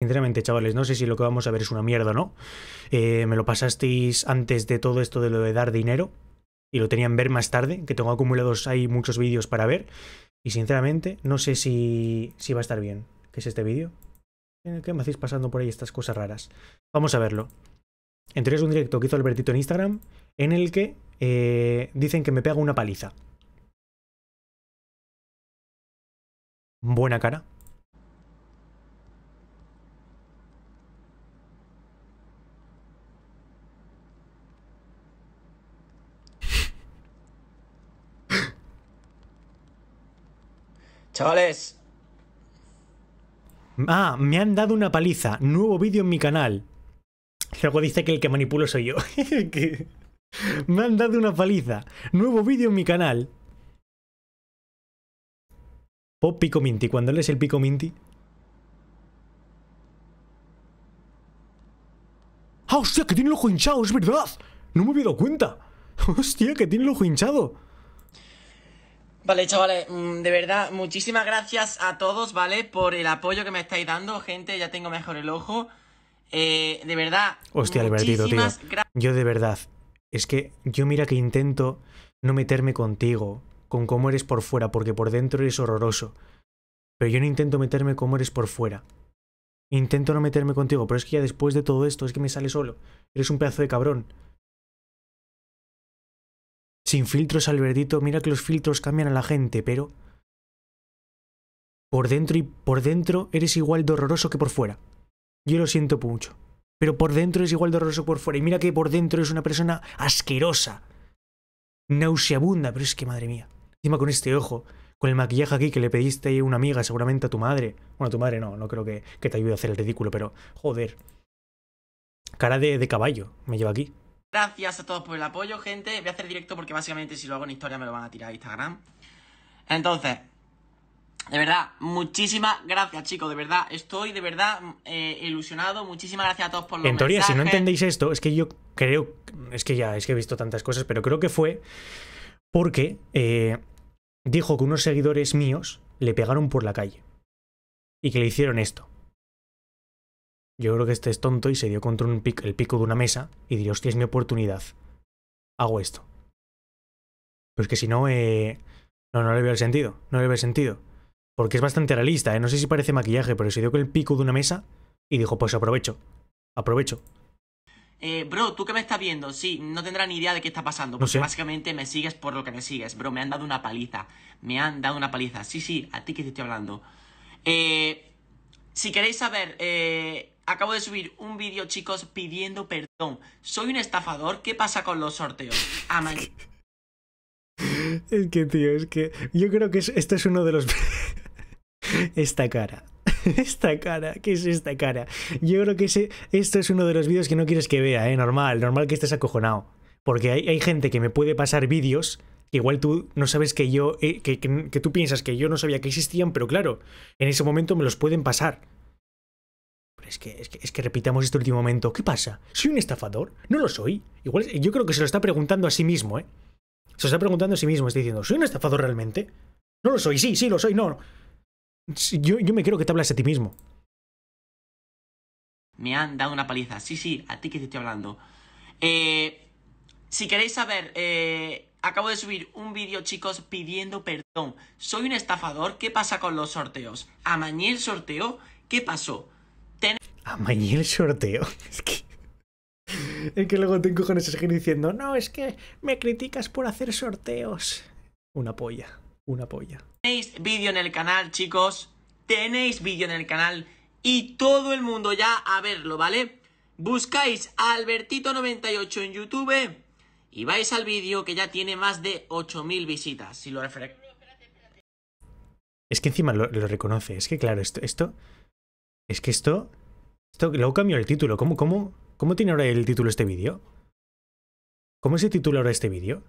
Sinceramente, chavales, no sé si lo que vamos a ver es una mierda o no. Eh, me lo pasasteis antes de todo esto de lo de dar dinero. Y lo tenían ver más tarde, que tengo acumulados ahí muchos vídeos para ver. Y sinceramente, no sé si, si va a estar bien. ¿Qué es este vídeo? Eh, ¿Qué me hacéis pasando por ahí estas cosas raras? Vamos a verlo. Entre es un directo que hizo Albertito en Instagram, en el que eh, dicen que me pega una paliza. Buena cara. Chavales. Ah, me han dado una paliza. Nuevo vídeo en mi canal. Luego dice que el que manipulo soy yo. Me han dado una paliza. Nuevo vídeo en mi canal. Oh, Pico Minty. Cuando lees el Pico Minty. ¡Ah, hostia! Que tiene el ojo hinchado, es verdad. No me había dado cuenta. ¡Hostia! Que tiene el ojo hinchado. Vale, chavales, mm, de verdad, muchísimas gracias a todos, ¿vale? Por el apoyo que me estáis dando, gente, ya tengo mejor el ojo. Eh, de verdad. Hostia, Albertito, tío. Yo de verdad. Es que yo mira que intento no meterme contigo, con cómo eres por fuera, porque por dentro eres horroroso. Pero yo no intento meterme cómo eres por fuera. Intento no meterme contigo, pero es que ya después de todo esto es que me sale solo. Eres un pedazo de cabrón. Sin filtros, Alberdito, mira que los filtros cambian a la gente, pero... Por dentro y por dentro eres igual de horroroso que por fuera. Yo lo siento mucho. Pero por dentro es igual de horroroso que por fuera. Y mira que por dentro es una persona asquerosa. Nauseabunda, pero es que madre mía. Encima con este ojo, con el maquillaje aquí que le pediste a una amiga, seguramente a tu madre. Bueno, a tu madre no, no creo que, te ayude a hacer el ridículo, pero joder. Cara de caballo me lleva aquí. Gracias a todos por el apoyo, gente. Voy a hacer directo porque básicamente si lo hago en historia me lo van a tirar a Instagram. Entonces, de verdad, muchísimas gracias, chicos. De verdad, estoy de verdad eh, ilusionado. Muchísimas gracias a todos por los En teoría, si no entendéis esto, es que yo creo. Es que ya, es que he visto tantas cosas, pero creo que fue porque eh, dijo que unos seguidores míos le pegaron por la calle y que le hicieron esto. Yo creo que este es tonto y se dio contra el pico de una mesa y diría, hostia, es mi oportunidad. Hago esto. pues que si no, eh... no, no le veo el sentido. No le veo el sentido. Porque es bastante realista, ¿eh? No sé si parece maquillaje, pero se dio con el pico de una mesa y dijo, pues aprovecho. Aprovecho. Eh, bro, tú que me estás viendo, sí, no tendrás ni idea de qué está pasando. Porque básicamente me sigues por lo que me sigues, bro. Me han dado una paliza. Me han dado una paliza. Sí, sí, a ti que te estoy hablando. Eh, si queréis saber eh, Acabo de subir un vídeo, chicos, pidiendo perdón. ¿Soy un estafador? ¿Qué pasa con los sorteos? A Es que, tío, es que yo creo que esto es uno de los... Esta cara. Esta cara, ¿qué es esta cara? Yo creo que esto es uno de los vídeos que no quieres que vea, ¿eh? Normal, normal que estés acojonado. Porque hay, gente que me puede pasar vídeos que igual tú no sabes que yo, eh, que tú piensas que yo no sabía que existían, pero claro, en ese momento me los pueden pasar es que, repitamos este último momento. ¿Qué pasa? ¿Soy un estafador? No lo soy. Igual, yo creo que se lo está preguntando a sí mismo, ¿eh? Se lo está preguntando a sí mismo, está diciendo, ¿soy un estafador realmente? No lo soy, sí, sí, lo soy, no. Yo, me creo que te hablas a ti mismo. Me han dado una paliza. Sí, sí, a ti que te estoy hablando. Eh, si queréis saber, eh, acabo de subir un vídeo, chicos, pidiendo perdón. ¿Soy un estafador? ¿Qué pasa con los sorteos? ¿Amañé el sorteo? ¿Qué pasó? amañé el sorteo. Es que. Es que luego te encojones a seguir diciendo, no, es que me criticas por hacer sorteos. Una polla, una polla. Tenéis vídeo en el canal, chicos. Tenéis vídeo en el canal. Y todo el mundo ya a verlo, ¿vale? Buscáis a Albertito98 en YouTube y vais al vídeo que ya tiene más de 8.000 visitas. Si lo refer... Es que encima lo, reconoce. Es que claro, esto... Es que esto esto luego cambio el título. ¿Cómo, cómo, tiene ahora el título este vídeo? ¿Cómo se titula ahora este vídeo?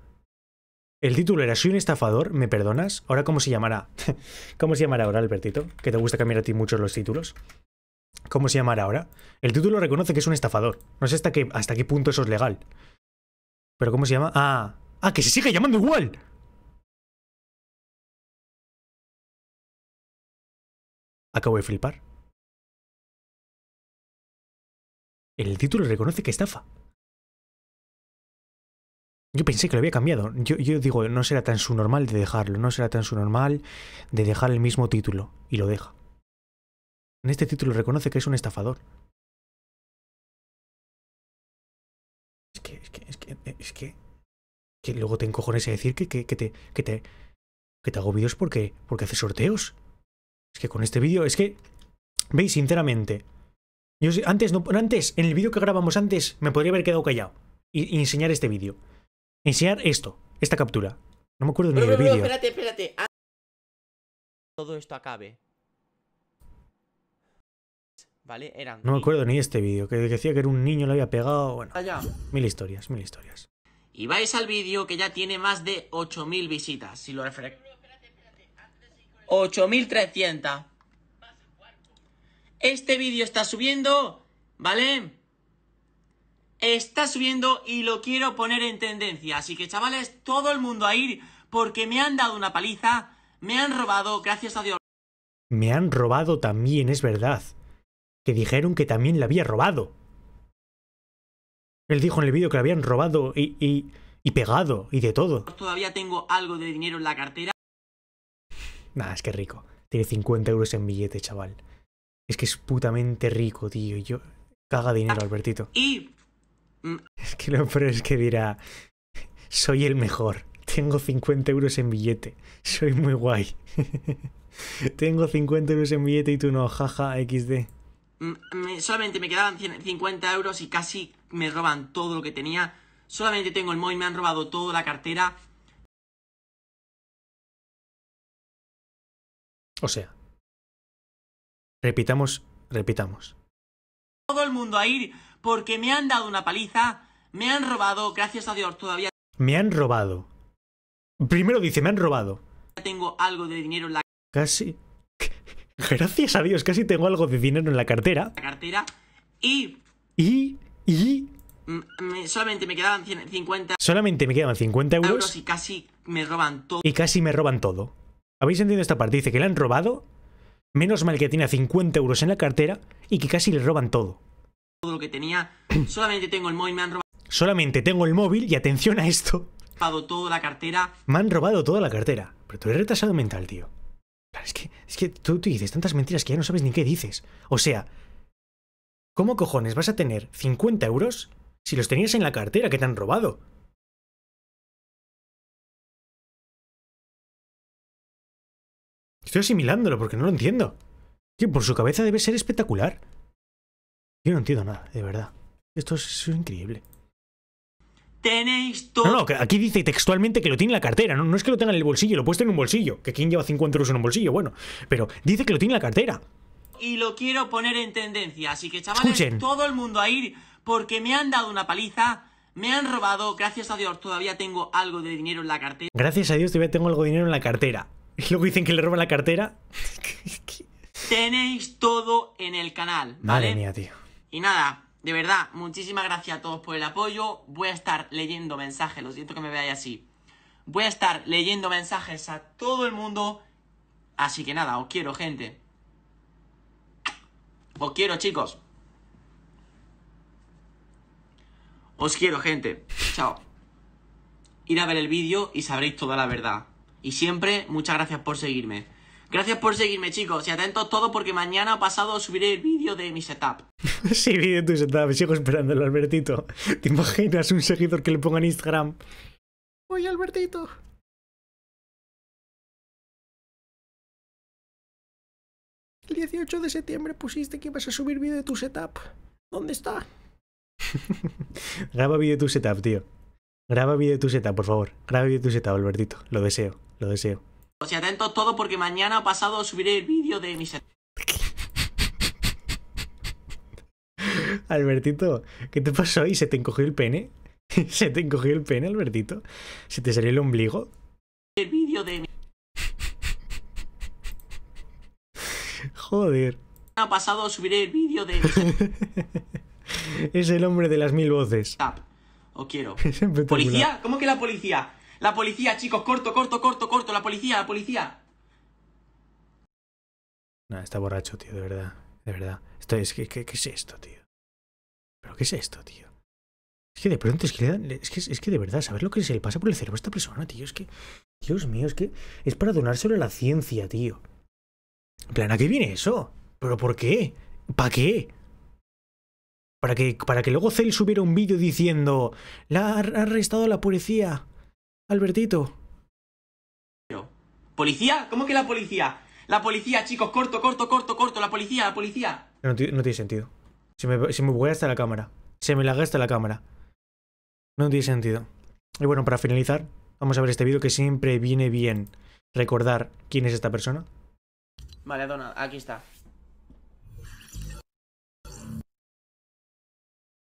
El título era Soy un estafador, ¿me perdonas? Ahora, ¿cómo se llamará? ¿Cómo se llamará ahora, Albertito? Que te gusta cambiar a ti muchos los títulos. ¿Cómo se llamará ahora? El título reconoce que es un estafador. No sé hasta qué, hasta qué punto eso es legal. Pero ¿cómo se llama? Ah, ah, que se sigue llamando igual. Acabo de flipar. El título reconoce que estafa. Yo pensé que lo había cambiado. Yo, digo, no será tan su normal de dejarlo, no será tan su normal de dejar el mismo título. Y lo deja. En este título reconoce que es un estafador. Es que, es que, es que, es que, que luego te encojones a decir que, que, te, que te, que te hago vídeos porque, porque haces sorteos. Es que con este vídeo, es que, veis, sinceramente, yo antes, no, antes, en el vídeo que grabamos antes, me podría haber quedado callado. Y, enseñar este vídeo. Enseñar esto, esta captura. No me acuerdo ni del vídeo. Espérate, espérate. Ah. Todo esto acabe. ¿Vale? Eran. No me acuerdo ni de este vídeo. Que decía que era un niño, lo había pegado. Bueno, mil historias, mil historias. Y vais al vídeo que ya tiene más de 8.000 visitas. Si lo referéis. 8.300. Este vídeo está subiendo, ¿vale? Está subiendo y lo quiero poner en tendencia. Así que, chavales, todo el mundo a ir porque me han dado una paliza, me han robado, gracias a Dios. Me han robado también, es verdad. Que dijeron que también la había robado. Él dijo en el vídeo que la habían robado y, y, y pegado y de todo. Todavía tengo algo de dinero en la cartera. Nah, es que rico. Tiene 50 euros en billete, chaval. Es que es putamente rico, tío. Yo... Caga dinero, Albertito. Y... Mm, es que lo peor es que dirá, soy el mejor. Tengo 50 euros en billete. Soy muy guay. Tengo 50 euros en billete y tú no, jaja, XD. Mm, solamente me quedaban 50 euros y casi me roban todo lo que tenía. Solamente tengo el móvil, me han robado toda la cartera. O sea, Repitamos, repitamos. Todo el mundo a ir porque me han dado una paliza, me han robado, gracias a Dios todavía. Me han robado. Primero dice, me han robado. Tengo algo de dinero en la Casi. Gracias a Dios, casi tengo algo de dinero en la cartera. La cartera. Y. Y. Y. solamente me quedaban 50. Solamente me quedaban 50 euros. euros y casi me roban todo. Y casi me roban todo. ¿Habéis entendido esta parte? Dice que le han robado Menos mal que tenía 50 euros en la cartera y que casi le roban todo. Todo lo que tenía, solamente tengo el móvil, me han robado. Solamente tengo el móvil y atención a esto. Me han robado toda la cartera. Me han robado toda la cartera. Pero tú eres retrasado mental, tío. es que, es que tú, tú dices tantas mentiras que ya no sabes ni qué dices. O sea, ¿cómo cojones vas a tener 50 euros si los tenías en la cartera que te han robado? Estoy asimilándolo porque no lo entiendo. Que por su cabeza debe ser espectacular. Yo no entiendo nada, de verdad. Esto es, increíble. Tenéis todo. No, no, aquí dice textualmente que lo tiene en la cartera. No, no es que lo tenga en el bolsillo, lo he puesto en un bolsillo. Que quien lleva 50 euros en un bolsillo, bueno. Pero dice que lo tiene en la cartera. Y lo quiero poner en tendencia. Así que, chavales, Escuchen. todo el mundo a ir porque me han dado una paliza. Me han robado, gracias a Dios todavía tengo algo de dinero en la cartera. Gracias a Dios todavía tengo algo de dinero en la cartera. Y luego dicen que le roban la cartera. Tenéis todo en el canal, ¿vale? Madre mía, tío. Y nada, de verdad, muchísimas gracias a todos por el apoyo. Voy a estar leyendo mensajes, lo siento que me veáis así. Voy a estar leyendo mensajes a todo el mundo. Así que nada, os quiero, gente. Os quiero, chicos. Os quiero, gente. Chao. Ir a ver el vídeo y sabréis toda la verdad. Y siempre, muchas gracias por seguirme. Gracias por seguirme, chicos. Y atentos todos porque mañana o pasado subiré el vídeo de mi setup. sí, vídeo de tu setup. Sigo esperándolo, Albertito. ¿Te imaginas un seguidor que le ponga en Instagram? Oye, Albertito. El 18 de septiembre pusiste que ibas a subir vídeo de tu setup. ¿Dónde está? Graba vídeo de tu setup, tío. Graba vídeo de tu setup, por favor. Graba vídeo de tu setup, Albertito. Lo deseo. Lo deseo. O atentos todos porque mañana ha pasado subiré el vídeo de mi Albertito, ¿qué te pasó ahí? ¿Se te encogió el pene? ¿Se te encogió el pene, Albertito? ¿Se te salió el ombligo? El vídeo de... Joder. Ha pasado, subiré el vídeo de... es el hombre de las mil voces. ...o quiero. Policía, ¿cómo que la policía? La policía, chicos, corto, corto, corto, corto. La policía, la policía. Nah, está borracho, tío, de verdad. De verdad. Esto es, ¿qué, es esto, tío? ¿Pero qué es esto, tío? Es que de pronto es que, es que, de verdad, saber lo que se le pasa por el cerebro a esta persona, tío, es que. Dios mío, es que es para donárselo a la ciencia, tío. En plan, ¿a qué viene eso? ¿Pero por qué? ¿Para qué? Para que, para que luego Cel subiera un vídeo diciendo, la ha arrestado la policía. Albertito. ¿Policía? ¿Cómo que la policía? La policía, chicos, corto, corto, corto, corto, la policía, la policía. No, tiene sentido. Se me, se buguea hasta la cámara. Se me la hasta la cámara. No tiene sentido. Y bueno, para finalizar, vamos a ver este vídeo que siempre viene bien recordar quién es esta persona. Vale, Donald, aquí está.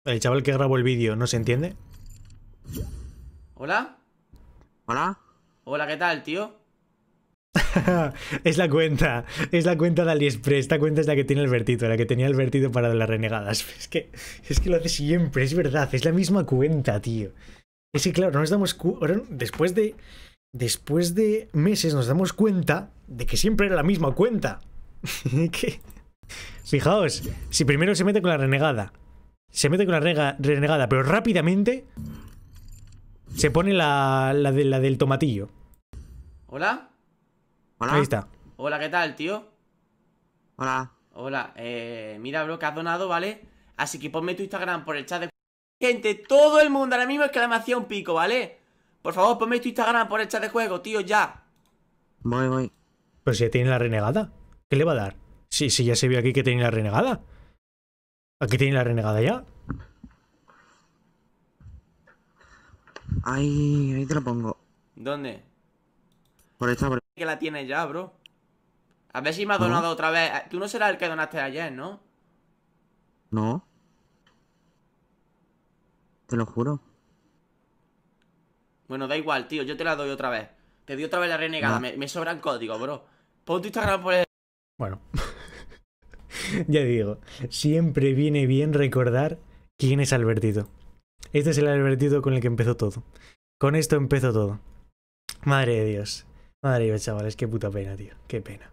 El chaval que grabó el vídeo no se entiende. ¿Hola? Hola. Hola, ¿qué tal, tío? es la cuenta, es la cuenta de AliExpress. Esta cuenta es la que tiene el vertido. la que tenía el vertido para las renegadas. Es que, es que lo hace siempre, es verdad, es la misma cuenta, tío. Es que, claro, no nos damos cuenta. Después de, después de meses, nos damos cuenta de que siempre era la misma cuenta. fijaos, si primero se mete con la renegada, se mete con la renegada, pero rápidamente se pone la, de, la del tomatillo. ¿Hola? ¿Hola? Ahí está. Hola, ¿qué tal, tío? Hola. Hola, eh, mira, bro, que has donado, ¿vale? Así que ponme tu Instagram por el chat de... Gente, todo el mundo ahora mismo un pico, ¿vale? Por favor, ponme tu Instagram por el chat de juego, tío, ya. Voy, voy. Pero si ya tiene la renegada, ¿qué le va a dar? Si, si ya se vio aquí que tiene la renegada. Aquí tiene la renegada ya. Ahí, ahí te lo pongo. ¿Dónde? Por esta, por Que la tienes ya, bro. A ver si me has donado otra vez. Tú no serás el que donaste ayer, ¿no? No. Te lo juro. Bueno, da igual, tío. Yo te la doy otra vez. Te doy otra vez la renegada. Me, sobra sobran código, bro. Pon tu Instagram por el... Bueno. ya digo, siempre viene bien recordar quién es Albertito. Este es el advertido con el que empezó todo. Con esto empezó todo. Madre de Dios. Madre de Dios, chavales, qué puta pena, tío. Qué pena.